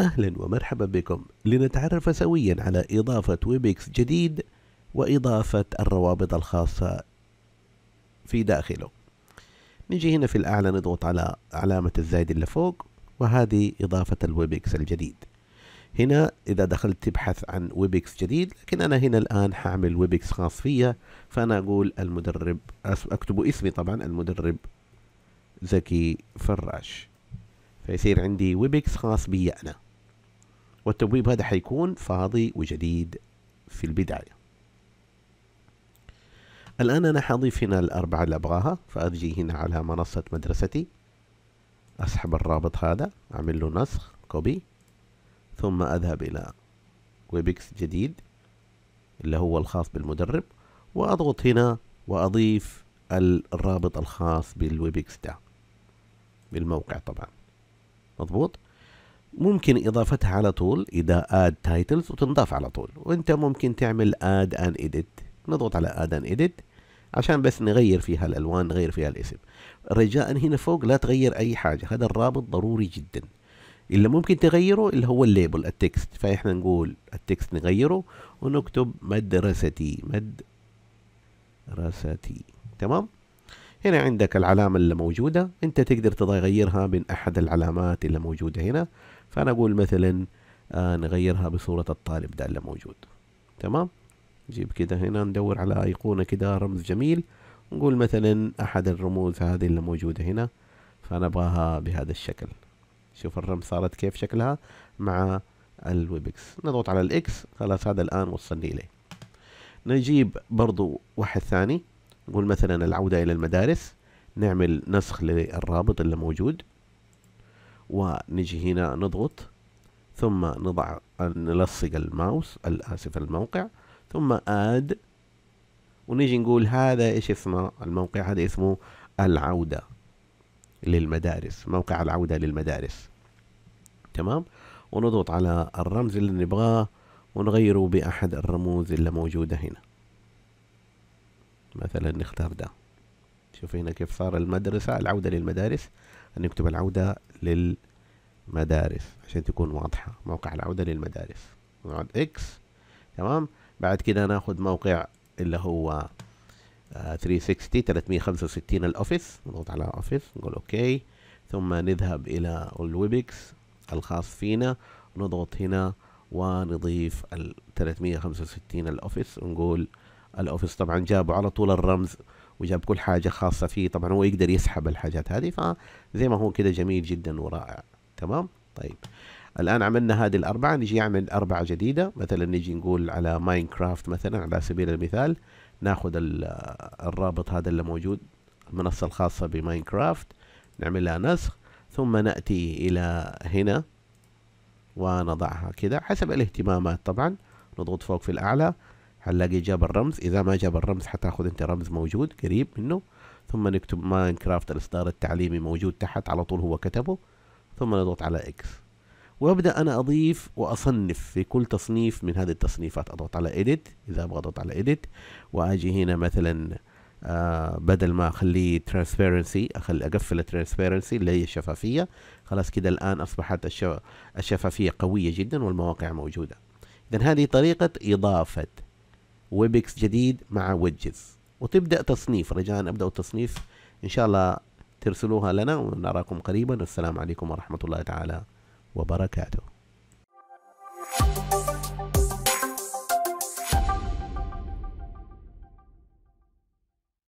أهلا ومرحبا بكم لنتعرف سويا على إضافة ويبكس جديد وإضافة الروابط الخاصة في داخله نجي هنا في الأعلى نضغط على علامة الزائد اللي فوق وهذه إضافة الويبكس الجديد هنا إذا دخلت تبحث عن ويبكس جديد لكن أنا هنا الآن حعمل ويبكس خاص فيا فأنا أقول المدرب أكتب اسمي طبعا المدرب زكي فراش فيصير عندي ويبكس خاص بي أنا والتبويب هذا حيكون فاضي وجديد في البداية الآن أنا حضيف هنا الأربعة اللي أبغاها فأجي هنا على منصة مدرستي أسحب الرابط هذا أعمل له نسخ كوبي ثم أذهب إلى ويبكس جديد اللي هو الخاص بالمدرب وأضغط هنا وأضيف الرابط الخاص بالويبكس ده بالموقع طبعا مضبوط ممكن اضافتها على طول اذا اد تايتلز وتنضاف على طول وانت ممكن تعمل اد ان اديت نضغط على اد ان اديت عشان بس نغير فيها الالوان نغير فيها الاسم رجاء هنا فوق لا تغير اي حاجه هذا الرابط ضروري جدا اللي ممكن تغيره اللي هو الليبل التكست فاحنا نقول التكست نغيره ونكتب مدرستي مدرستي تمام هنا عندك العلامة اللي موجودة انت تقدر تغيرها من احد العلامات اللي موجودة هنا فأنا أقول مثلا آه نغيرها بصورة الطالب ده اللي موجود تمام نجيب كده هنا ندور على أيقونة كده رمز جميل نقول مثلا أحد الرموز هذه اللي موجودة هنا فأنا أبغاها بهذا الشكل شوف الرمز صارت كيف شكلها مع الويبكس نضغط على الإكس خلاص هذا الآن وصلني إليه نجيب برضو واحد ثاني نقول مثلا العودة إلى المدارس نعمل نسخ للرابط اللي موجود ونجي هنا نضغط ثم نضع نلصق الماوس الآسف الموقع ثم آد ونجي نقول هذا إيش اسمه الموقع هذا اسمه العودة للمدارس موقع العودة للمدارس تمام ونضغط على الرمز اللي نبغاه ونغيره بأحد الرموز اللي موجودة هنا مثلا نختار ده شوف هنا كيف صار المدرسة العودة للمدارس نكتب العودة للمدارس عشان تكون واضحة موقع العودة للمدارس نقعد اكس تمام بعد كده ناخد موقع اللي هو 360 آه، 365 الاوفيس نضغط على اوفيس نقول اوكي ثم نذهب الى الويبكس الخاص فينا نضغط هنا ونضيف ال 365 الاوفيس ونقول الاوفيس طبعا جابوا على طول الرمز وجاب كل حاجة خاصة فيه طبعا هو يقدر يسحب الحاجات هذه فزي ما هو كده جميل جدا ورائع تمام طيب الآن عملنا هذه الأربعة نجي نعمل أربعة جديدة مثلا نجي نقول على ماينكرافت مثلا على سبيل المثال ناخذ الرابط هذا اللي موجود المنصة الخاصة بماينكرافت نعمل لها نسخ ثم نأتي إلى هنا ونضعها كده حسب الاهتمامات طبعا نضغط فوق في الأعلى هنلاقي جاب الرمز إذا ما جاب الرمز حتاخذ أنت رمز موجود قريب منه ثم نكتب ماينكرافت الإصدار التعليمي موجود تحت على طول هو كتبه ثم نضغط على إكس وأبدأ أنا أضيف وأصنف في كل تصنيف من هذه التصنيفات أضغط على إيديت إذا أبغى أضغط على إيديت وأجي هنا مثلا آه بدل ما أخليه ترانسبيرنسي أخلي أقفل الترانسبيرنسي اللي هي الشفافية خلاص كده الآن أصبحت الشفافية قوية جدا والمواقع موجودة إذا هذه طريقة إضافة ويبكس جديد مع ويدجز وتبدأ تصنيف رجاء ابدا التصنيف إن شاء الله ترسلوها لنا ونراكم قريبا والسلام عليكم ورحمة الله تعالى وبركاته